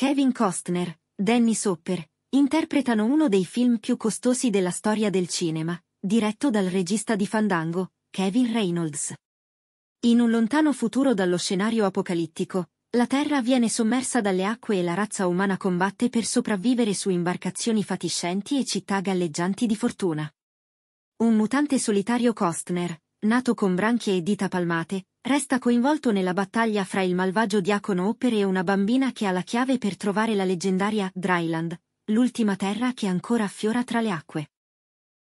Kevin Costner, Dennis Hopper, interpretano uno dei film più costosi della storia del cinema, diretto dal regista di Fandango, Kevin Reynolds. In un lontano futuro dallo scenario apocalittico, la Terra viene sommersa dalle acque e la razza umana combatte per sopravvivere su imbarcazioni fatiscenti e città galleggianti di fortuna. Un mutante solitario Costner, nato con branchie e dita palmate, Resta coinvolto nella battaglia fra il malvagio diacono Opere e una bambina che ha la chiave per trovare la leggendaria Dryland, l'ultima terra che ancora affiora tra le acque.